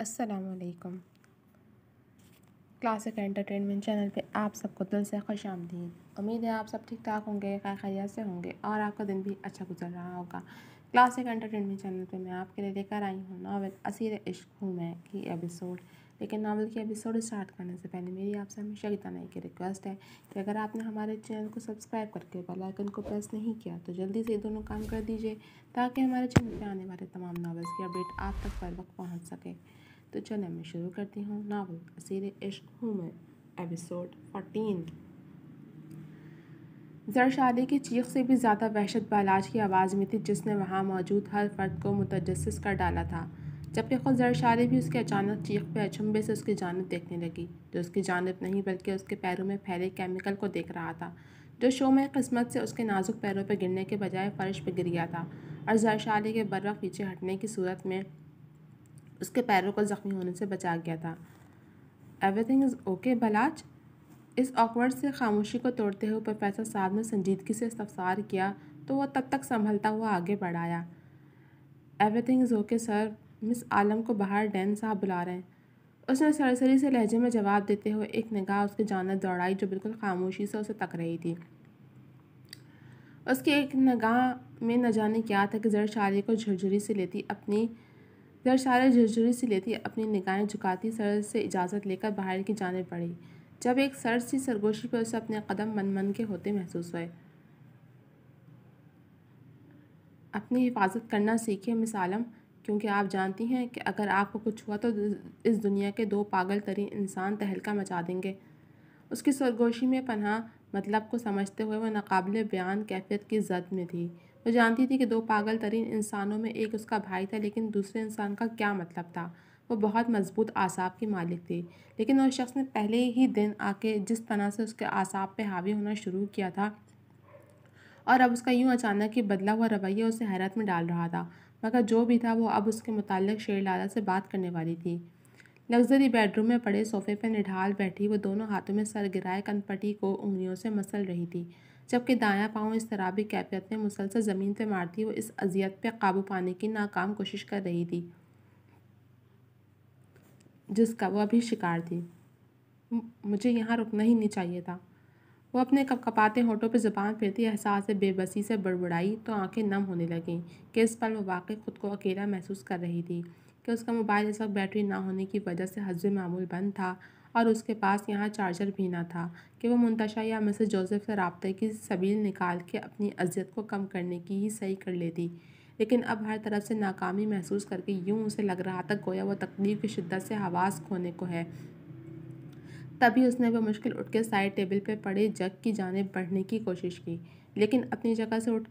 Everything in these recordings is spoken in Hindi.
असलकम क्लासिक एंटरटेनमेंट चैनल पे आप सबको दिल से खुश आमदीद उम्मीद है आप सब ठीक ठाक होंगे खैर खैरियत से होंगे और आपका दिन भी अच्छा गुजर रहा होगा क्लासिक एंटरटेनमेंट चैनल पे मैं आपके लिए लेकर आई हूँ नावल असीर इश्क हूँ मैं की एपिसोड लेकिन नावल की एपिसोड स्टार्ट करने से पहले मेरी आपसे हमेशा की नाई की रिक्वेस्ट है कि अगर आपने हमारे चैनल को सब्सक्राइब करके बेल आइकन को प्रेस नहीं किया तो जल्दी से दोनों काम कर दीजिए ताकि हमारे चैनल पर आने वाले तमाम नावल्स की अपडेट आप तक पर वक्त पहुँच सके तो चलें मैं शुरू करती हूँ नावल असीर इश्क हूँ मैं एपिसोड फोर्टीन जरशादी की चीख से भी ज़्यादा वहशत बालाज की आवाज़ में थी जिसने वहाँ मौजूद हर फर्द को मुतजस कर डाला था जबकि खुद जरशादी भी उसके अचानक चीख पे अचंभे से उसकी जानब देखने लगी जो उसकी जानब नहीं बल्कि उसके पैरों में फैले केमिकल को देख रहा था जो शो में किस्मत से उसके नाजुक पैरों पर गिरने के बजाय फर्श पर गिर गया था और जरशादी के बर्वा पीछे हटने की सूरत में उसके पैरों को ज़ख्मी होने से बचा गया था एवरी थिंग इज़ ओके बलाज इस ऑकवर्ड से खामोशी को तोड़ते हुए प्रोफेसर साहब ने संजीदगी से इस्तफसार किया तो वह तब तक संभलता हुआ आगे बढ़ाया everything is okay sir miss Alam को बाहर डैन साहब बुला रहे हैं उसने सरसरी से लहजे में जवाब देते हुए एक निगाह उसकी जानत दौड़ाई जो बिल्कुल खामोशी से उसे तक रही थी उसकी एक निगाह में न जाने क्या था कि जर शारी को झुरझुरी से लेती अपनी गर्ग सारे झुरझुरी सी लेती अपनी निगाहें झुकाती सर से इजाज़त लेकर बाहर की जाने पड़ी जब एक सर सी सरगोशी पर उसे अपने कदम मन मन के होते महसूस हुए अपनी हिफाजत करना सीखे मिस आलम क्योंकि आप जानती हैं कि अगर आपको कुछ हुआ तो इस दुनिया के दो पागल तरीन इंसान तहलका मचा देंगे उसकी सरगोशी में पनाह मतलब को समझते हुए वह नाकबले बयान कैफियत की जद में थी वह तो जानती थी कि दो पागल तरीन इंसानों में एक उसका भाई था लेकिन दूसरे इंसान का क्या मतलब था वो बहुत मजबूत आसाब की मालिक थी लेकिन उस शख्स ने पहले ही दिन आके जिस तरह से उसके आसाब पे हावी होना शुरू किया था और अब उसका यूं अचानक ही बदला हुआ रवैया उसे हैरत में डाल रहा था मगर जो भी था वो अब उसके मुतल शेर लाला से बात करने वाली थी लग्जरी बेडरूम में पड़े सोफे पर निढाल बैठी वो दोनों हाथों में सर गिराए कनपटी को उंगलियों से मसल रही थी जबकि दायां पाँव इस शराबी कैफियत में मुसलसल ज़मीन पर मारती वो इस अजियत पर काबू पाने की नाकाम कोशिश कर रही थी जिसका वह अभी शिकार थी मुझे यहाँ रुकना ही नहीं चाहिए था वो अपने कपकपाते होठों पर ज़बान फिरती एहसास बेबसी से बड़बड़ाई तो आंखें नम होने लगें कि इस पल वो वाकई ख़ुद को अकेला महसूस कर रही थी कि उसका मोबाइल इस वक्त बैटरी ना होने की वजह से हजब मामूल बंद था और उसके पास यहाँ चार्जर भी ना था कि वो मुंतशा या मिसेज जोसेफ से रबते की सबील निकाल के अपनी अजियत को कम करने की ही सही कर लेती लेकिन अब हर तरफ से नाकामी महसूस करके यूं उसे लग रहा था गोया वह तकलीफ की शिद्दत से हवास खोने को है तभी उसने वह मुश्किल उठ के साइड टेबल पर पड़े जग की जानब बढ़ने की कोशिश की लेकिन अपनी जगह से उठ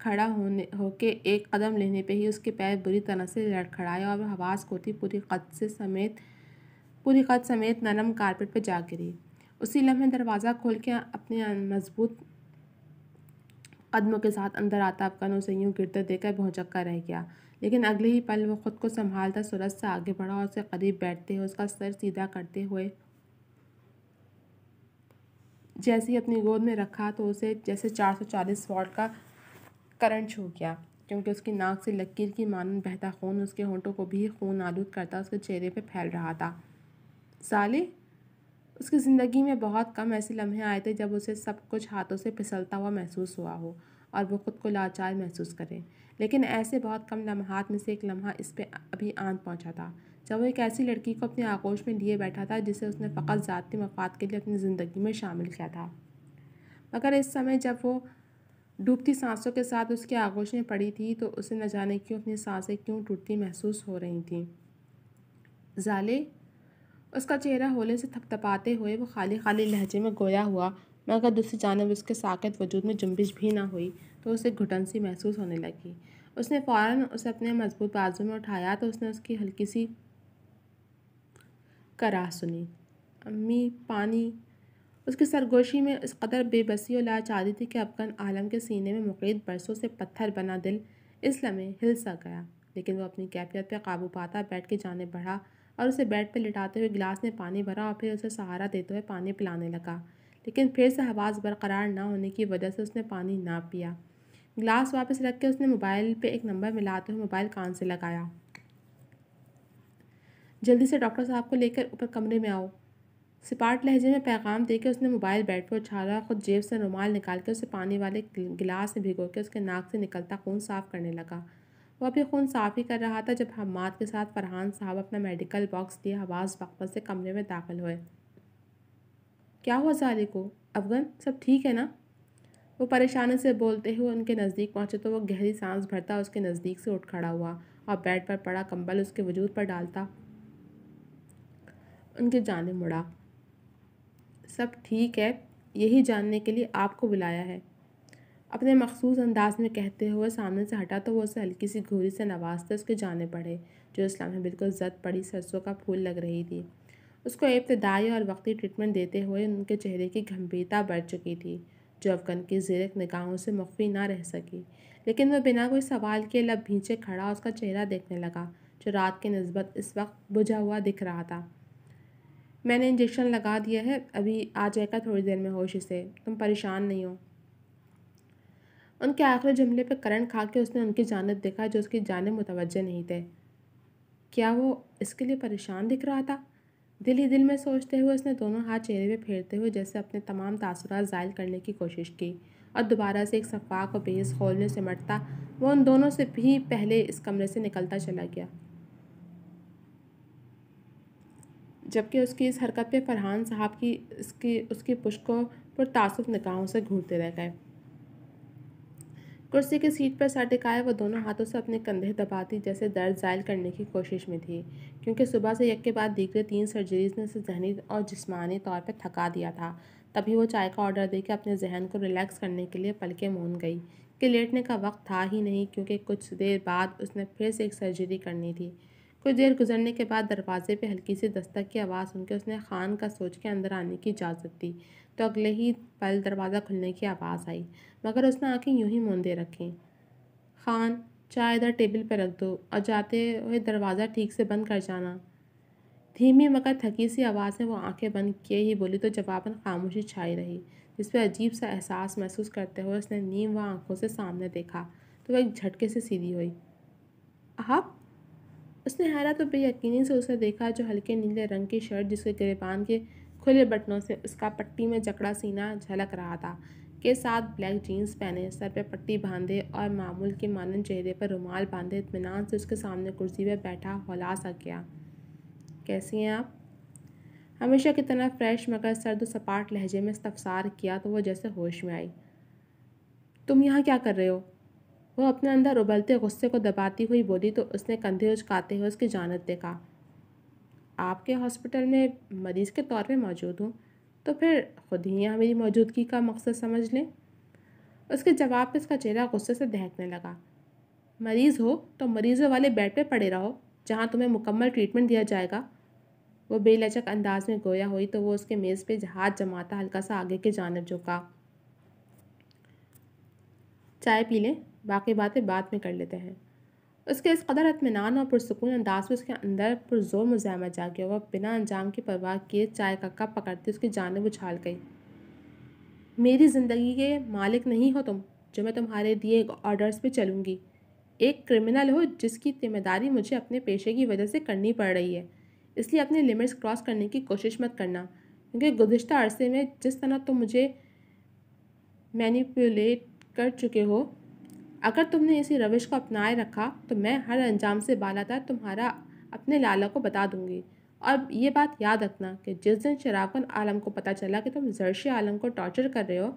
खड़ा होने होके एक कदम लेने पे ही उसके पैर बुरी तरह से लड़खड़ाया और हवास को थी पूरी कद से समेत पूरी कद समेत नरम कारपेट पर जा गिरी उसी लम्हे दरवाज़ा खोल के अपने मजबूत कदमों के साथ अंदर आता अफगान उसे यूँ गिरते देखकर भौचक्का रह गया लेकिन अगले ही पल वो खुद को संभालता सूरज से आगे बढ़ा और उसे करीब बैठते हुए उसका सर सीधा करते हुए जैसे ही अपनी गोद में रखा तो उसे जैसे 440 वॉट का करंट छू गया क्योंकि उसकी नाक से लकीर की मानन बहता खून उसके होंठों को भी खून आलूद करता उसके चेहरे पर फैल रहा था साले उसकी ज़िंदगी में बहुत कम ऐसे लम्हे आए थे जब उसे सब कुछ हाथों से फिसलता हुआ महसूस हुआ हो और वो खुद को लाचार महसूस करे लेकिन ऐसे बहुत कम लम्हात में से एक लम्हा इस पर अभी आन पहुंचा था जब वो एक ऐसी लड़की को अपने आगोश में लिए बैठा था जिसे उसने फ़कत ज़ाती मफाद के लिए अपनी ज़िंदगी में शामिल किया था मगर इस समय जब वो डूबती सांसों के साथ उसके आगोश में पड़ी थी तो उसे न जाने क्यों अपनी सांसें क्यों टूटती महसूस हो रही थी जाले उसका चेहरा होले से थपथपाते हुए वो खाली खाली लहजे में गोया हुआ मगर दूसरी जानब उसके साकत वजूद में जुम्बिश भी ना हुई तो उसे घुटन सी महसूस होने लगी उसने फ़ौर उसे अपने मजबूत बाजू में उठाया तो उसने उसकी हल्की सी करा सुनी अम्मी पानी उसकी सरगोशी में इस कदर बेबसी और लाचारी थी कि अफगन आलम के सीने में मुकैद बरसों से पत्थर बना दिल इस लम्हे हिल सा गया लेकिन वो अपनी कैफियत पर काबू पाता बैठ के जाने बढ़ा और उसे बेड पर लिटाते हुए गिलास में पानी भरा और फिर उसे सहारा देते हुए पानी पिलाने लगा लेकिन फिर से हवास बरकरार ना होने की वजह से उसने पानी ना पिया गिलास वापस रख के उसने मोबाइल पे एक नंबर मिलाते हुए मोबाइल कान से लगाया जल्दी से डॉक्टर साहब को लेकर ऊपर कमरे में आओ सिपाट लहजे में पैगाम देकर उसने मोबाइल बेड पर उछाला और खुद जेब से रुमाल निकाल के उसे पानी वाले गिलास में भिगो के उसके नाक से निकलता खून साफ करने लगा वो अपने खून साफ ही कर रहा था जब हमाद के साथ फरहान साहब अपना मेडिकल बॉक्स लिए हवास वक़्त से कमरे में दाखिल हुए क्या हुआ जारी को अफगन सब ठीक है ना वो परेशानी से बोलते हुए उनके नज़दीक पहुँचे तो वो गहरी सांस भरता उसके नज़दीक से उठ खड़ा हुआ और बेड पर पड़ा कंबल उसके वजूद पर डालता उनके जाने मुड़ा सब ठीक है यही जानने के लिए आपको बुलाया है अपने मखसूस अंदाज में कहते हुए सामने से हटा तो वह उसे हल्की सी घोरी से नवाजते उसके जाने पड़े जो इस्लाम में बिल्कुल जद पड़ी सरसों का फूल लग रही थी उसको इब्तदाई और वक्ती ट्रीटमेंट देते हुए उनके चेहरे की गंभीरता बढ़ चुकी थी जो अफगन की जीरक निगाहों से मुख्फी ना रह सकी लेकिन वह बिना कोई सवाल के लब भींचे खड़ा उसका चेहरा देखने लगा जो रात के नस्बत इस वक्त बुझा हुआ दिख रहा था मैंने इंजेक्शन लगा दिया है अभी आ जाएगा थोड़ी देर में होश से तुम परेशान नहीं हो उनके आखिरी जुमले पर करंट खा के उसने उनकी जानब देखा जो उसकी जानब मुतवजह नहीं थे क्या वो इसके लिए परेशान दिख रहा था दिल ही दिल में सोचते हुए उसने दोनों हाथ चेहरे पर फेरते हुए जैसे अपने तमाम तासरात ज़ायल करने की कोशिश की और दोबारा से एक शफाक और बेहस खोलने से मटता वो उन दोनों से भी पहले इस कमरे से निकलता चला गया जबकि उसकी इस हरकत पे फरहान साहब की इसकी उसकी पुष्कों पर पुरतासुफ निकाहों से घूरते रह गए कुर्सी की सीट पर सर टिकाए वह दोनों हाथों से अपने कंधे दबाती जैसे दर्द जायल करने की कोशिश में थी क्योंकि सुबह से यक के बाद दीगरे तीन सर्जरीज ने उसे जहनी और जिस्मानी तौर पर थका दिया था तभी वो चाय का ऑर्डर देकर अपने जहन को रिलैक्स करने के लिए पलके मून गई कि लेटने का वक्त था ही नहीं क्योंकि कुछ देर बाद उसने फिर से एक सर्जरी करनी थी कुछ देर गुजरने के बाद दरवाजे पे हल्की सी दस्तक की आवाज़ सुनकर उसने खान का सोच के अंदर आने की इजाज़त दी तो अगले ही पल दरवाज़ा खुलने की आवाज़ आई मगर उसने आँखें यूं ही मोंदे रखी खान चाय इधर टेबल पर रख दो और जाते हुए दरवाज़ा ठीक से बंद कर जाना धीमी मगर थकी सी आवाज़ में वो आंखें बंद किए ही बोली तो जवाबन खामोशी छाई रही जिस पर अजीब सा एहसास महसूस करते हुए उसने नीम व आंखों से सामने देखा तो वह एक झटके से सीधी हुई आप उसने हैरत तो बेयकीनी से उसे देखा जो हल्के नीले रंग की शर्ट जिसके गिरबान के खुले बटनों से उसका पट्टी में जकड़ा सीना झलक रहा था के साथ ब्लैक जीन्स पहने सर पर पट्टी बांधे और मामूल के मानन चेहरे पर रुमाल बांधे इतमान से उसके सामने कुर्सी पर बैठा हौला सा गया कैसी हैं आप हमेशा की तरह फ्रेश मगर सर्द सपाट लहजे में इस्तफसार किया तो वो जैसे होश में आई तुम यहाँ क्या कर रहे हो वो अपने अंदर उबलते गुस्से को दबाती हुई बोली तो उसने कंधे उचकाते हुए उसकी जानत देखा आपके हॉस्पिटल में मरीज़ के तौर पर मौजूद हूँ तो फिर खुद ही यहाँ मेरी मौजूदगी का मकसद समझ लें उसके जवाब पर उसका चेहरा गुस्से से दहकने लगा मरीज़ हो तो मरीज़ों वाले बेड पर पड़े रहो जहाँ तुम्हें मुकम्मल ट्रीटमेंट दिया जाएगा वो बेलचक अंदाज में गोया हुई तो वो उसके मेज़ पे हाथ जमाता हल्का सा आगे की जानब झुका चाय पी लें बाकी बातें बाद में कर लेते हैं उसके इस कदर अतमान और पुरसकून अंदाज में उसके अंदर पुरजोर मुजामत जा गया वह बिना अंजाम की परवाह किए चाय का कप पकड़ते उसकी जानब उछाल गई मेरी ज़िंदगी के मालिक नहीं हो तुम जो मैं तुम्हारे दिए ऑर्डर्स पे चलूँगी एक क्रिमिनल हो जिसकी जिम्मेदारी मुझे अपने पेशे की वजह से करनी पड़ रही है इसलिए अपने लिमिट्स क्रॉस करने की कोशिश मत करना क्योंकि गुज्त अरसे में जिस तरह तुम मुझे मैनिपुलेट कर चुके हो अगर तुमने इसी रविश को अपनाए रखा तो मैं हर अंजाम से बालातर तुम्हारा अपने लाला को बता दूंगी और ये बात याद रखना कि जिस दिन शराकन आलम को पता चला कि तुम जरश आलम को टॉर्चर कर रहे हो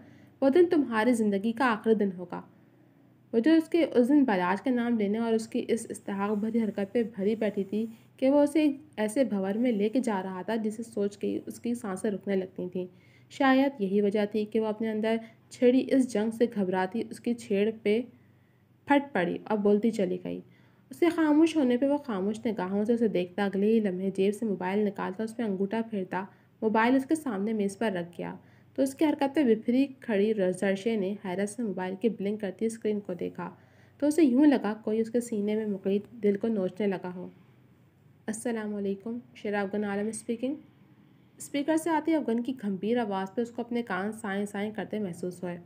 वो दिन तुम्हारी ज़िंदगी का आखिरी दिन होगा मुझे उसके उस दिन बलाज का नाम लेने और उसकी इस इस्तेक भरी हरकत पर भरी बैठी थी कि वो उसे एक ऐसे भंवर में लेके जा रहा था जिसे सोच के उसकी सांसें रुकने लगती थीं शायद यही वजह थी कि वो अपने अंदर छेड़ी इस जंग से घबराती उसकी छेड़ पे फट पड़ी और बोलती चली गई उसे खामोश होने पे वो खामोश निगाहों से उसे देखता अगले ही लम्हे जेब से मोबाइल निकालता उस पर अंगूठा फेरता मोबाइल उसके सामने मेज़ पर रख गया तो उसकी हरकत पर बिफरी खड़ी रजर्शे ने हैरत से मोबाइल की ब्लिंक करती स्क्रीन को देखा तो उसे यूँ लगा कोई उसके सीने में मुकैद दिल को नोचने लगा हो असलकुम शेर अफगन आलम स्पीकिंग स्पीकर से आती अफगन की गंभीर आवाज़ पर उसको अपने कान साए साए करते महसूस हुए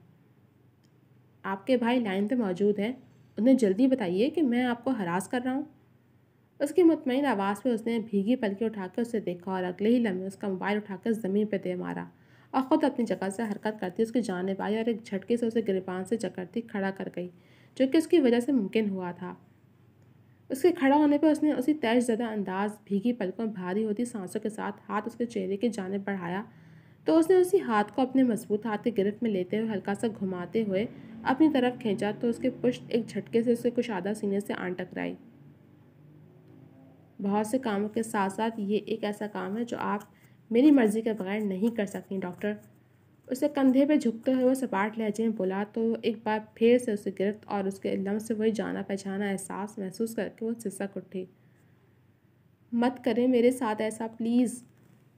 आपके भाई लाइन पे मौजूद हैं उन्हें जल्दी बताइए कि मैं आपको हरास कर रहा हूँ उसकी मुतमिन आवाज़ पर उसने भीगी पलके उठाकर उसे देखा और अगले ही लम्हे उसका मोबाइल उठाकर ज़मीन पर दे मारा और ख़ुद अपनी जगह से हरकत करती उसकी जानब आई और एक झटके से उसे गिरबान से जकड़ती खड़ा कर गई जो कि उसकी वजह से मुमकिन हुआ था उसके खड़ा होने पर उसने उसी तेज ज़दा अंदाज भीगी पलकों भारी होती सांसों के साथ हाथ उसके चेहरे की जानब बढ़ाया तो उसने उसी हाथ को अपने मजबूत हाथ की गिरफ्त में लेते हुए हल्का सा घुमाते हुए अपनी तरफ खींचा तो उसके पुष्ट एक झटके से उसके आधा सीने से आन टकराई बहुत से कामों के साथ साथ ये एक ऐसा काम है जो आप मेरी मर्ज़ी के बगैर नहीं कर सकती डॉक्टर उसे कंधे पे झुकते हुए वो सपाट लहजे में बोला तो एक बार फिर से उसे गिरफ्त और उसके लम्ब से वही जाना पहचाना एहसास महसूस करके वो सिसक उठी मत करें मेरे साथ ऐसा प्लीज़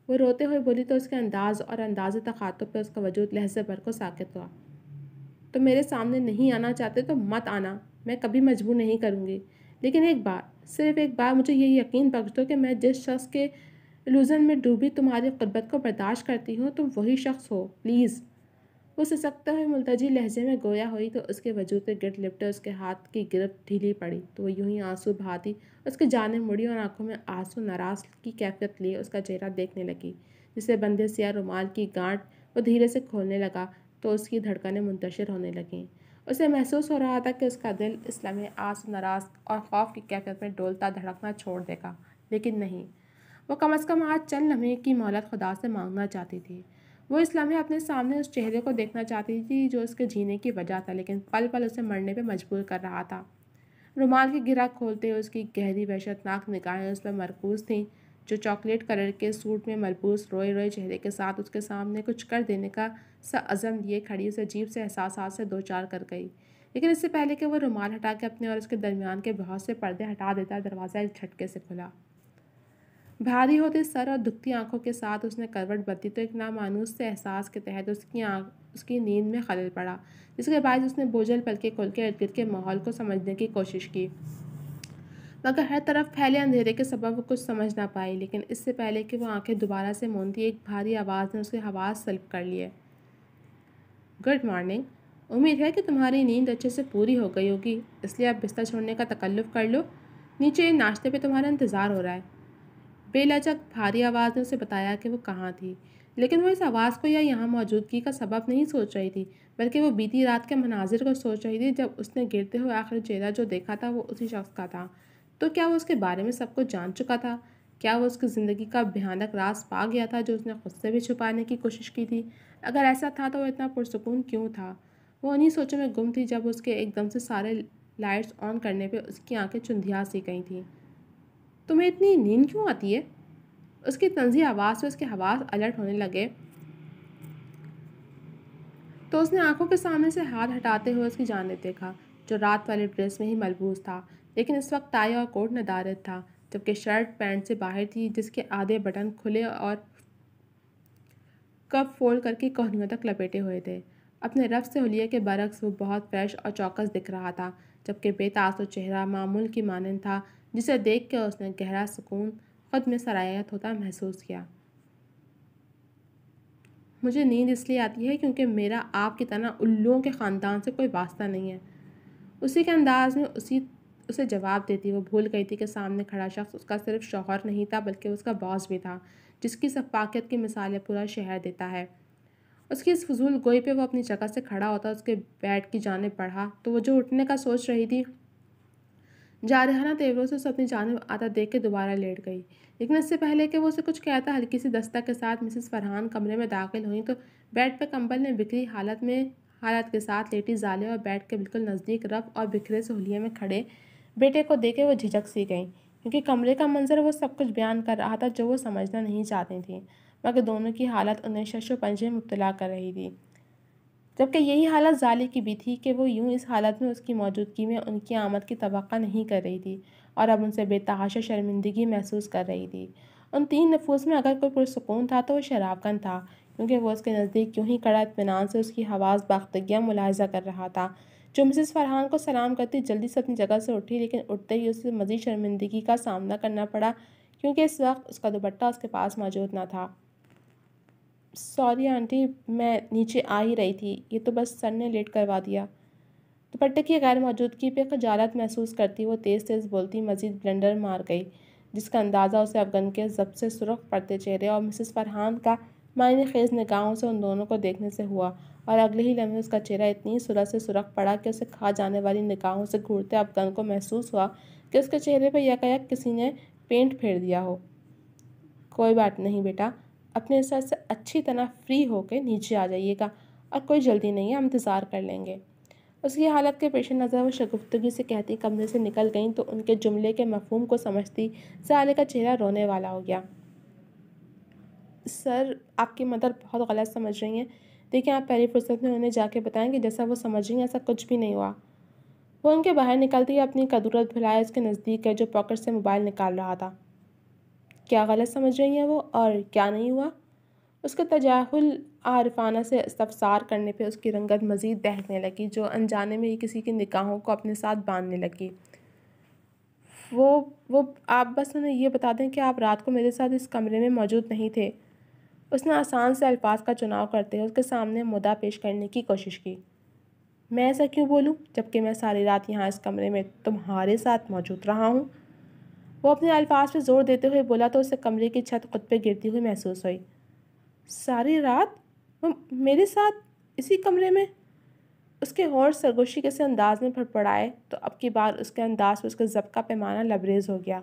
वो रोते हुए बोली तो उसके अंदाज़ और अंदाज़ तखातों पर उसका वजूद लहजे भर को साकित हुआ तो मेरे सामने नहीं आना चाहते तो मत आना मैं कभी मजबूर नहीं करूँगी लेकिन एक बार सिर्फ एक बार मुझे ये यकीन बख्श दो कि मैं जिस शख्स के लूजन में डूबी तुम्हारी कुर्बत को बर्दाश्त करती हूँ तुम तो वही शख्स हो प्लीज़ वो सकता हुए मुलतजी लहजे में गोया हुई तो उसके वजूद पर गिट लिपटे उसके हाथ की गिरफ्त ढीली पड़ी तो वह यूं ही आंसू भाती उसके जाने मुड़ी और आंखों में आंसू नाराज की कैफियत लिए उसका चेहरा देखने लगी जिसे बंधे सिया रुमाल की गांठ वो धीरे से खोलने लगा तो उसकी धड़कनें मुंतशर होने लगीं उसे महसूस हो रहा था कि उसका दिल इस लम्हे आस नाराज और खौफ की कैफियत में डोलता धड़कना छोड़ देगा लेकिन नहीं वो कम अज़ कम आज चंद लम्हे की मोहलत खुदा से मांगना चाहती थी वो इस लम्हे अपने सामने उस चेहरे को देखना चाहती थी जो उसके जीने की वजह था लेकिन पल पल उसे मरने पर मजबूर कर रहा था रुमाल की गिरा खोलते हुए उसकी गहरी वहशतनाक निगाहें उस पर मरकूज थीं जो चॉकलेट कलर के सूट में मलबूस रोए रोए चेहरे के साथ उसके सामने कुछ कर देने का सा अज़म लिए खड़ी उसे अजीब से एहसास से दो चार कर गई लेकिन इससे पहले कि वो रुमाल हटा के अपने और उसके दरमियान के बहुत से पर्दे हटा देता दरवाज़ा एक झटके से खुला भारी होते सर और दुखती आंखों के साथ उसने करवट बदली तो एक नामानूस से एहसास के तहत उसकी आँख उसकी नींद में खलल पड़ा जिसके बाद उसने बोझल पल के खोल के इर्द गिर्द के माहौल को समझने की कोशिश की मगर हर तरफ फैले अंधेरे के सबब वो कुछ समझ ना पाई लेकिन इससे पहले कि वो आंखें दोबारा से मोनती एक भारी आवाज़ ने उसके हवास सल्ब कर लिए गुड मॉर्निंग उम्मीद है कि तुम्हारी नींद अच्छे से पूरी हो गई होगी इसलिए अब बिस्तर छोड़ने का तकल्लुफ़ कर लो नीचे नाश्ते पे तुम्हारा इंतज़ार हो रहा है बेलचक भारी आवाज़ ने उसे बताया कि वो कहाँ थी लेकिन वो इस आवाज़ को या यहाँ मौजूदगी का सबब नहीं सोच रही थी बल्कि वो बीती रात के मनाजिर को सोच रही थी जब उसने गिरते हुए आखिर चेहरा जो देखा था वो उसी शख्स का था तो क्या वो उसके बारे में सब कुछ जान चुका था क्या वो उसकी ज़िंदगी का भयानक रास पा गया था जो उसने खुद से भी छुपाने की कोशिश की थी अगर ऐसा था तो वो इतना पुरसकून क्यों था वो उन्हीं सोचों में गुम थी जब उसके एकदम से सारे लाइट्स ऑन करने पर उसकी आँखें चुंधिया सी गई थी तुम्हें इतनी नींद क्यों आती है उसकी तंजी आवाज़ से उसके हवास अलर्ट होने लगे तो उसने आंखों के सामने से हाथ हटाते हुए उसकी जानब देखा जो रात वाले ड्रेस में ही मलबूज था लेकिन इस वक्त टाई और कोट नदारद था जबकि शर्ट पैंट से बाहर थी जिसके आधे बटन खुले और कप फोल्ड करके कोहनियों तक लपेटे हुए थे अपने रफ से हुलिया के बरक्स वो बहुत फ्रेश और चौकस दिख रहा था जबकि बेतासो चेहरा मामूल की मानन था जिसे देख कर उसने गहरा सुकून खुद में सराहत होता महसूस किया मुझे नींद इसलिए आती है क्योंकि मेरा आपकी तरह उल्लुओं के ख़ानदान से कोई वास्ता नहीं है उसी के अंदाज में उसी उसे जवाब देती वो भूल गई थी कि सामने खड़ा शख्स उसका सिर्फ शौहर नहीं था बल्कि उसका बॉस भी था जिसकी सफ़ाकियत की मिसालें पूरा शहर देता है उसकी इस फजूल गोई पे वो अपनी जगह से खड़ा होता उसके बैठ की जाने बढ़ा तो वो जो उठने का सोच रही थी जारहाना तेवरों से उसे अपनी जानब आता देख के दोबारा लेट गई लेकिन इससे पहले कि वो उसे कुछ कहता हल्की सी दस्ता के साथ मिसेस फरहान कमरे में दाखिल हुई तो बेड पर कंबल ने बिखरी हालत में हालत के साथ लेटी जाले और बेड के बिल्कुल नज़दीक रफ और बिखरे से में खड़े बेटे को देखे वो झिझक सी गई क्योंकि कमरे का मंजर वो सब कुछ बयान कर रहा था जो वो समझना नहीं चाहती थी मगर दोनों की हालत उन्हें शशो पंजे में मुबतला कर रही थी जबकि यही हालत जाले की भी थी कि वो यूं इस हालत में उसकी मौजूदगी में उनकी आमद की तो नहीं कर रही थी और अब उनसे बेतहाशा शर्मिंदगी महसूस कर रही थी उन तीन नफूस में अगर कोई पुरसकून था तो वो शराबकन था क्योंकि वो उसके नज़दीक यूँ ही कड़ा इतमान से उसकी हवास बाख्तगियाँ मुलायजा कर रहा था जो मिसिस फरहान को सलाम करती जल्दी से अपनी जगह से उठी लेकिन उठते ही उसे मज़ीद शर्मिंदगी का सामना करना पड़ा क्योंकि इस वक्त उसका दुपट्टा उसके पास मौजूद ना था सॉरी आंटी मैं नीचे आ ही रही थी ये तो बस सर ने लेट करवा दिया दुपट्टे की गैर मौजूदगी पर खजालत महसूस करती वो तेज़ तेज़ बोलती मजीद ब्लेंडर मार गई जिसका अंदाज़ा उसे अफगन के जब से सुरख पड़ते चेहरे और मिसेस फरहान का मायने खेज निगाहों से उन दोनों को देखने से हुआ और अगले ही लम्हे उसका चेहरा इतनी सुरह से सुरख पड़ा कि उसे खा जाने वाली निगाहों से घूरते अफगन को महसूस हुआ कि उसके चेहरे पर यकायक किसी ने पेंट फेर दिया हो कोई बात नहीं बेटा अपने हिसाब से अच्छी तरह फ्री होकर नीचे आ जाइएगा और कोई जल्दी नहीं है हम इंतज़ार कर लेंगे उसकी हालत के पेश नज़र वो शगुफ्तगी से कहती कमरे से निकल गई तो उनके जुमले के मफहम को समझती जाले का चेहरा रोने वाला हो गया सर आपकी मदर बहुत गलत समझ रही हैं देखिए आप पहली फुर्सत में उन्हें जाके बताएं कि जैसा वो समझ रही हैं ऐसा कुछ भी नहीं हुआ वो उनके बाहर निकलती अपनी कदूरत भुलाए उसके नज़दीक है जो पॉकेट से मोबाइल निकाल रहा था क्या गलत समझ रही हैं वो और क्या नहीं हुआ उसका तजाहुल आरफाना से इस्तफसार करने पे उसकी रंगत मज़ीद दहकने लगी जो अनजाने में ही किसी की निकाहों को अपने साथ बांधने लगी वो वो आप बस उन्हें यह बता दें कि आप रात को मेरे साथ इस कमरे में मौजूद नहीं थे उसने आसान से अल्फाज का चुनाव करते हुए उसके सामने मुद्दा पेश करने की कोशिश की मैं ऐसा क्यों बोलूँ जबकि मैं सारी रात यहाँ इस कमरे में तुम्हारे साथ मौजूद रहा हूँ वो अपने अल्फाज पर जोर देते हुए बोला तो उसे कमरे की छत खुद पर गिरती हुई महसूस हुई सारी रात वो मेरे साथ इसी कमरे में उसके होर सरगोशी के से अंदाज में फड़फड़ाए तो अब की बार उसके अंदाज पर उसका जब का पैमाना लबरेज हो गया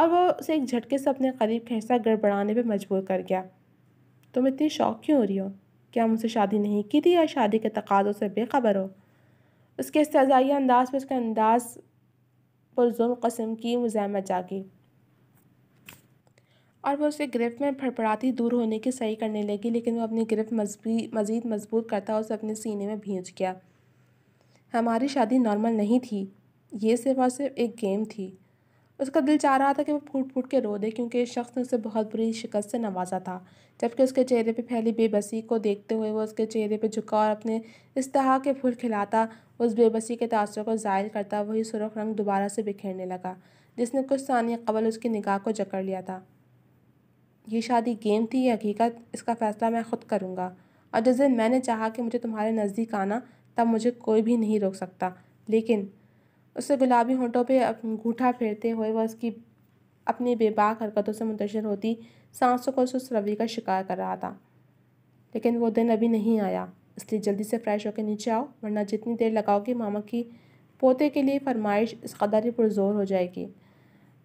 और वो उसे एक झटके से अपने करीब खेसा गड़बड़ाने पर मजबूर कर गया तुम इतनी शौक क्यों हो रही हो क्या मुझसे शादी नहीं की थी या शादी के तकाज़ों से बेखबर हो उसके सजाइया अंदाज पर उसका अंदाज पुरजुर्म कस्म की मुजामत जागी और वह उसे गिरफ्त में फड़फड़ाती दूर होने की सही करने लगी लेकिन वह अपनी गिरफ्त मज़ीद मजबूत करता उसे अपने सीने में भींच गया हमारी शादी नॉर्मल नहीं थी ये सिर्फ और सिर्फ एक गेम थी उसका दिल चाह रहा था कि वो फूट फूट के रो दे क्योंकि इस शख्स ने उसे बहुत बुरी शिकस्त से नवाजा था जबकि उसके चेहरे पर फैली बेबसी को देखते हुए वह उसके चेहरे पर झुका और अपने इस तरह के फूल खिलाता उस बेबसी के तासर को ज़ाहिर करता वही सुरख रंग दोबारा से बिखेरने लगा जिसने कुछ सानिया कबल उसकी निगाह को जकड़ लिया था ये शादी गेम थी या हकीकत इसका फ़ैसला मैं ख़ुद करूँगा और जिस दिन मैंने चाहा कि मुझे तुम्हारे नज़दीक आना तब मुझे कोई भी नहीं रोक सकता लेकिन उससे गुलाबी होंठों पे अंगूठा फेरते हुए वह उसकी अपनी बेबाक हरकतों से मुंतशर होती सांसों को सुस्त रवि का शिकार कर रहा था लेकिन वो दिन अभी नहीं आया इसलिए जल्दी से फ्रेश होकर नीचे आओ वरना जितनी देर लगाओगे मामा की पोते के लिए फरमाइश इस कदर ही पुरजोर हो जाएगी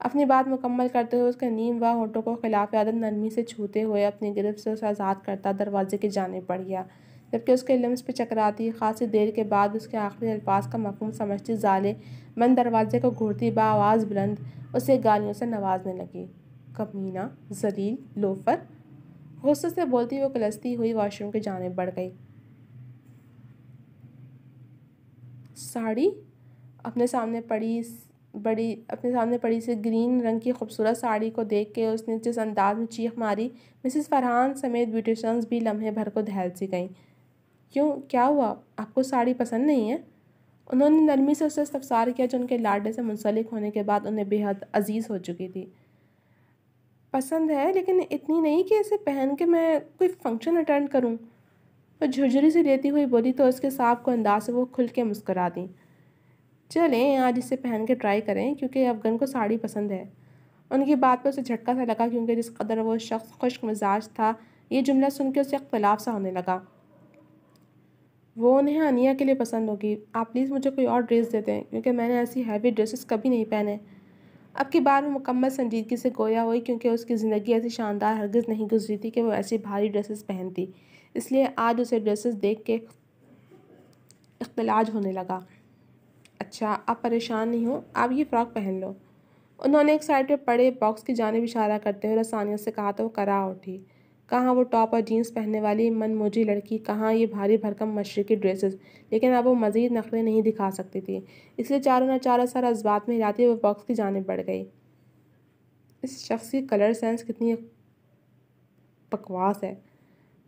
अपनी बात मुकम्मल करते हुए उसके नीम व होटों को खिलाफ आदत नरमी से छूते हुए अपनी गिरफ्त से उसे आज़ाद करता दरवाजे की जाने पड़ गया जबकि उसके लम्स पे चकराती खासी देर के बाद उसके आखिरी अल्फाज का मफहम समझती जाले बंद दरवाजे को घूरती आवाज़ बुलंद उसे गालियों से नवाजने लगी कमीना जरील लोफर गुस्से से बोलती वो कलस्ती हुई वॉशरूम की जाने बढ़ गई साड़ी अपने सामने पड़ी बड़ी अपने सामने पड़ी से ग्रीन रंग की खूबसूरत साड़ी को देख के उसने जिस अंदाज में चीख मारी मिसेस फरहान समेत ब्यूटिशंस भी लम्हे भर को दहल सी गईं क्यों क्या हुआ आपको साड़ी पसंद नहीं है उन्होंने नरमी से उसे इस्तफसार किया जो उनके लाडे से मुंसलिक होने के बाद उन्हें बेहद अजीज़ हो चुकी थी पसंद है लेकिन इतनी नहीं कि इसे पहन के मैं कोई फंक्शन अटेंड करूं। वो झुरझुरी से लेती हुई बोली तो उसके साहब को अंदाज से वो खुल के मुस्करा दी चलें आज इसे पहन के ट्राई करें क्योंकि अफगन को साड़ी पसंद है उनकी बात पर उसे झटका सा लगा क्योंकि जिस कदर वो शख्स खुश्क मिजाज था ये जुमला सुन के उसे अख्तलाफ सा होने लगा वो उन्हें अनिया के लिए पसंद होगी आप प्लीज़ मुझे कोई और ड्रेस दे दें क्योंकि मैंने ऐसी हैवी ड्रेसेस कभी नहीं पहने अब की बार वो मुकम्मल संजीदगी से गोया हुई क्योंकि उसकी ज़िंदगी ऐसी शानदार हरगज़ नहीं गुजरी थी कि वो ऐसी भारी ड्रेसेस पहनती इसलिए आज उसे ड्रेसेस देख के अख्तलाज होने लगा अच्छा आप परेशान नहीं हो आप ये फ़्रॉक पहन लो उन्होंने एक साइड पर पड़े बॉक्स की जानब इशारा करते हुए रसानियों से कहा तो वो करा उठी कहाँ वो टॉप और जीन्स पहनने वाली मनमोजी लड़की कहाँ ये भारी भरकम मशरक़ी ड्रेसेस लेकिन अब वो मज़ीद नखरे नहीं दिखा सकती थी इसलिए चारों ना चारों सर अजबात में हिलाती वो बॉक्स की जानब बढ़ गई इस शख्स की कलर सेंस कितनी बकवास है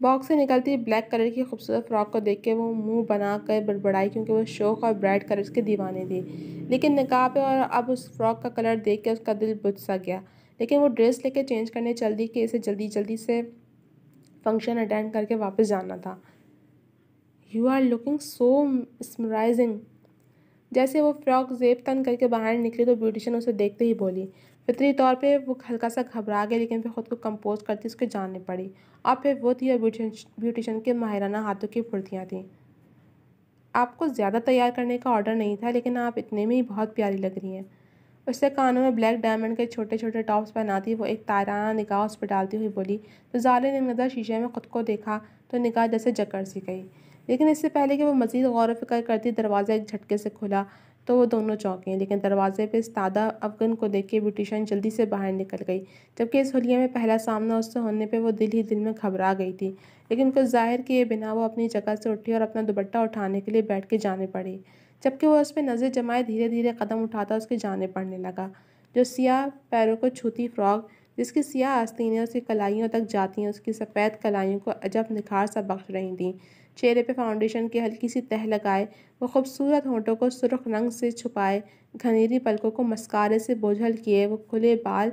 बॉक्स से निकलती ब्लैक कलर की खूबसूरत फ्रॉक को देख के वो मुंह बना कर बड़बड़ाई क्योंकि वो शौक और ब्राइट कलर्स के दीवाने थी लेकिन नकाब और अब उस फ्रॉक का कलर देख के उसका दिल बुझ सा गया लेकिन वो ड्रेस लेके चेंज करने चल दी कि इसे जल्दी जल्दी से फंक्शन अटेंड करके वापस जाना था you are looking so mesmerising जैसे वो फ्रॉक जेब तन करके बाहर निकली तो ब्यूटिशन उसे देखते ही बोली फितरी तौर पे वो हल्का सा घबरा गई लेकिन फिर ख़ुद को कंपोज करती उसके जानने पड़ी और फिर वो थी और ब्यूटिशन ब्यूटिशन के माहिराना हाथों की फुर्तियाँ थीं आपको ज़्यादा तैयार करने का ऑर्डर नहीं था लेकिन आप इतने में ही बहुत प्यारी लग रही हैं उससे कानों में ब्लैक डायमंड के छोटे छोटे टॉप्स पहनाती वो एक ताराना निगाह उस पर डालती हुई बोली तो जाले ने नज़र शीशे में ख़ुद को देखा तो निगाह जैसे जकड़ सी गई लेकिन इससे पहले कि वो मज़ीद गौर फिक्र करती दरवाज़ा एक झटके से खुला तो वो दोनों चौंके लेकिन दरवाजे पे इस तादा अफगन को देख के ब्यूटिशन जल्दी से बाहर निकल गई जबकि इस होलिया में पहला सामना उससे होने पे वो दिल ही दिल में घबरा गई थी लेकिन कुछ जाहिर किए बिना वो अपनी जगह से उठी और अपना दुपट्टा उठाने के लिए बैठ के जाने पड़ी जबकि वह उस पर नज़र जमाए धीरे धीरे कदम उठाता उसके जाने पड़ने लगा जो सियाह पैरों को छूती फ्रॉक जिसकी सियाह आस्तीनें उसकी कलाइयों तक जाती हैं उसकी सफ़ेद कलाइयों को अजब निखार सा बख्श रही थी चेहरे पे फाउंडेशन की हल्की सी तह लगाए वो खूबसूरत होंठों को सुरख रंग से छुपाए घनेरी पलकों को मस्कारे से बोझल किए वो खुले बाल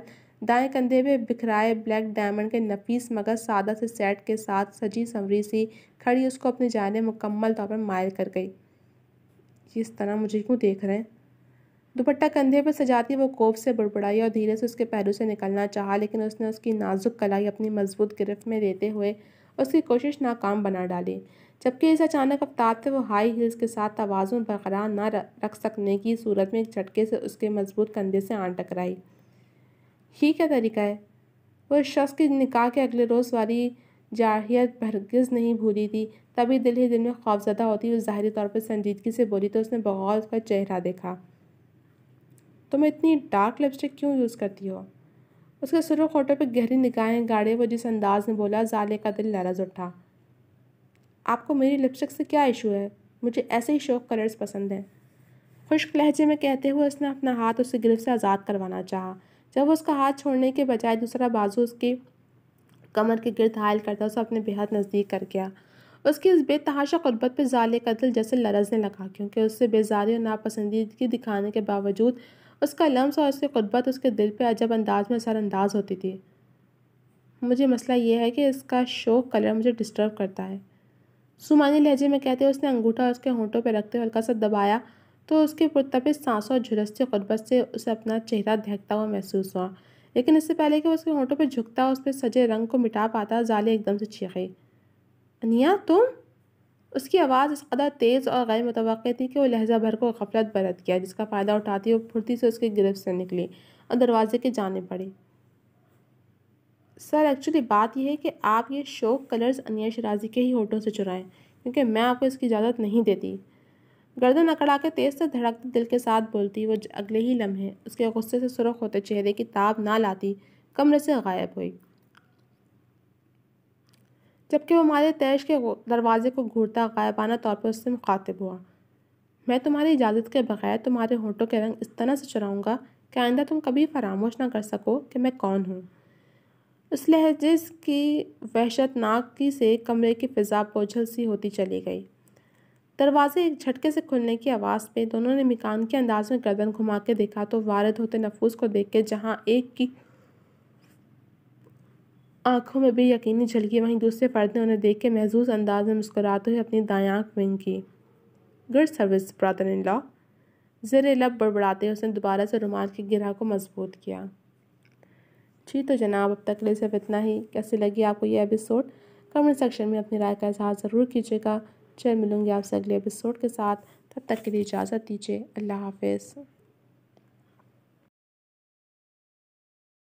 दाएं कंधे पे बिखराए ब्लैक डायमंड के नफीस मगर सादा से सेट के साथ सजी संवरी सी खड़ी उसको अपनी जाने मुकम्मल तौर पर मायल कर गई किस तरह मुझे क्यों देख रहे हैं दुपट्टा कंधे पर सजाती वो कोप से बुड़बुड़ाई और धीरे से उसके पैरों से निकलना चाहा लेकिन उसने उसकी नाजुक कलाई अपनी मजबूत गिरफ्त में देते हुए उसकी कोशिश नाकाम बना डाली जबकि इस अचानक अवतार से वो हाई हील्स के साथ तोज़ुन बरकरार ना रख सकने की सूरत में एक झटके से उसके मजबूत कंधे से आन टकराई ही क्या तरीका है वो शख्स की निकाह के अगले रोज़ वाली जाहियत भरगज़ नहीं भूली थी तभी दिल ही दिल में खौफजदा होती उस ज़ाहरी तौर पर संजीदगी से बोली तो उसने बहुत का चेहरा देखा तुम तो इतनी डार्क लिपस्टिक क्यों यूज़ करती हो उसके सुरख होटल पर गहरी निगाहें गाड़े वो जिस अंदाज में बोला जाले का दिल नाराज उठा आपको मेरी लिपस्टिक से क्या इशू है मुझे ऐसे ही शौक कलर्स पसंद हैं खुश्क लहजे में कहते हुए उसने अपना हाथ उसकी गिरफ्त से आज़ाद करवाना चाहा जब वो उसका हाथ छोड़ने के बजाय दूसरा बाजू उसकी कमर के गिरद हायल करता उसे अपने बेहद नज़दीक कर गया उसकी इस बेतहाशा गुरबत पर ज़ाल का दिल जैसे लरजने लगा क्योंकि उससे बेजारी और नापसंदीदगी दिखाने के बावजूद उसका लम्स और उसकी गुरबत उसके दिल पर अजब अंदाज में असरानंदाज होती थी मुझे मसला यह है कि इसका शोक कलर मुझे डिस्टर्ब करता है सुमानी लहजे में कहते हैं उसने अंगूठा उसके होंठों पर रखते हुए हल्का सा दबाया तो उसके पुरतपित सांसों और झुलसती गुरबत से उसे अपना चेहरा देखता हुआ महसूस हुआ लेकिन इससे पहले कि उसके होंठों पर झुकता उस पर सजे रंग को मिटा पाता जाले एकदम से चीखे अनिया तुम उसकी आवाज़ इस कदर तेज़ और गैर मुतव थी कि वो लहजा भर को गफलत बरत गया जिसका फ़ायदा उठाती वो फुर्ती से उसकी गिरफ्त से निकली और दरवाजे के जाने पड़े सर एक्चुअली बात यह है कि आप ये शोक कलर्स अनिया शराजी के ही होटों से चुराएं क्योंकि मैं आपको इसकी इजाज़त नहीं देती गर्दन अकड़ा के तेज़ से धड़कते दिल के साथ बोलती वो अगले ही लम्हे उसके गुस्से से सुरख होते चेहरे की ताब ना लाती कमरे से गायब हुई जबकि वो हमारे तैश के दरवाजे को घूरता गायबाना तौर पर उससे मुखातिब हुआ मैं तुम्हारी इजाज़त के बगैर तुम्हारे होटों के रंग इस तरह से चुराऊँगा कि आइंदा तुम कभी फरामोश ना कर सको कि मैं कौन हूँ उस लहजे की वहशतनाक की से कमरे की फिजा बोझल सी होती चली गई दरवाजे एक झटके से खुलने की आवाज़ पे दोनों ने मिकान के अंदाज में गर्दन घुमा के देखा तो वारद होते नफूस को देख के जहाँ एक की आंखों में भी यकीनी झलकी वहीं दूसरे फर्द ने उन्हें देख के महजूज अंदाज में मुस्कुराते हुए अपनी दाएँ आँख विंग की good service brother in law ज़र लब बड़बड़ाते हुए उसने दोबारा से रुमाल की गिरा को मजबूत किया जी तो जनाब अब तक ले लिए सिर्फ इतना ही कैसे लगी आपको ये एपिसोड कमेंट सेक्शन में अपनी राय का इजहार ज़रूर कीजिएगा चल मिलूँगी आपसे अगले एपिसोड के साथ तब तक के लिए इजाज़त दीजिए अल्लाह हाफिज़